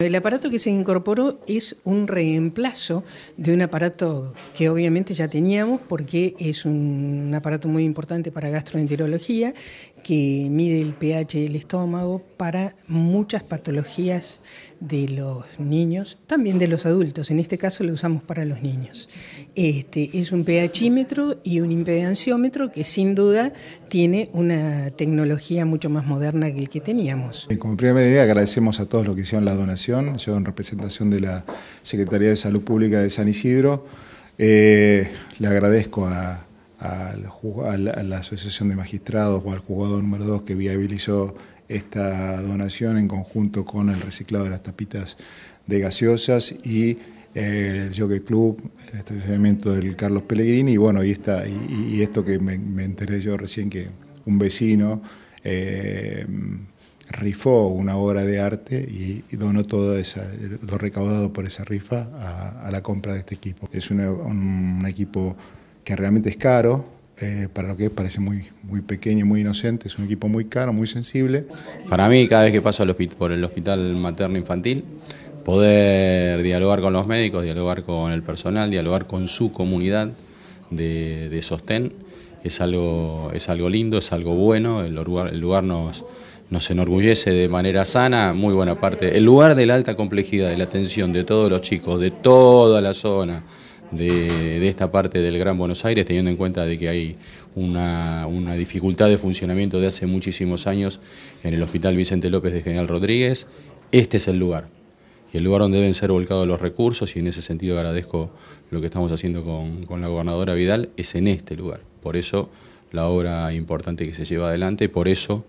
El aparato que se incorporó es un reemplazo de un aparato que obviamente ya teníamos porque es un aparato muy importante para gastroenterología que mide el pH del estómago para muchas patologías de los niños, también de los adultos, en este caso lo usamos para los niños. Este, es un pHímetro y un impedanciómetro que sin duda tiene una tecnología mucho más moderna que el que teníamos. como primera medida agradecemos a todos los que hicieron la donación yo en representación de la Secretaría de Salud Pública de San Isidro. Eh, le agradezco a, la, Asociación de Magistrados o al jugador número 2 que viabilizó esta donación en conjunto con el reciclado de las tapitas de gaseosas y eh, el Jockey Club, el estacionamiento del Carlos Pellegrini y bueno, y, esto que me, enteré yo recién que un vecino... Eh, rifó una obra de arte y, donó todo lo recaudado por esa rifa a, la compra de este equipo. Es un, equipo que realmente es caro, eh, para lo que parece muy, muy pequeño, muy inocente, es un equipo muy caro, muy sensible. Para mí, cada vez que paso por el hospital materno infantil, poder dialogar con los médicos, dialogar con el personal, dialogar con su comunidad de, sostén, es algo, es algo lindo, es algo bueno, el lugar nos nos enorgullece de manera sana muy buena parte. El lugar de la alta complejidad, de la atención de todos los chicos, de toda la zona de, esta parte del Gran Buenos Aires, teniendo en cuenta de que hay una, dificultad de funcionamiento de hace muchísimos años en el Hospital Vicente López de General Rodríguez, este es el lugar. Y el lugar donde deben ser volcados los recursos, y en ese sentido agradezco lo que estamos haciendo con, con la gobernadora Vidal, es en este lugar. Por eso la obra importante que se lleva adelante, por eso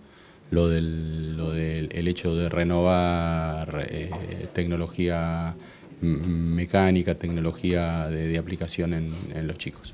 lo del, lo del el hecho de renovar eh, tecnología mm, mm, mecánica, tecnología de, de aplicación en, en los chicos.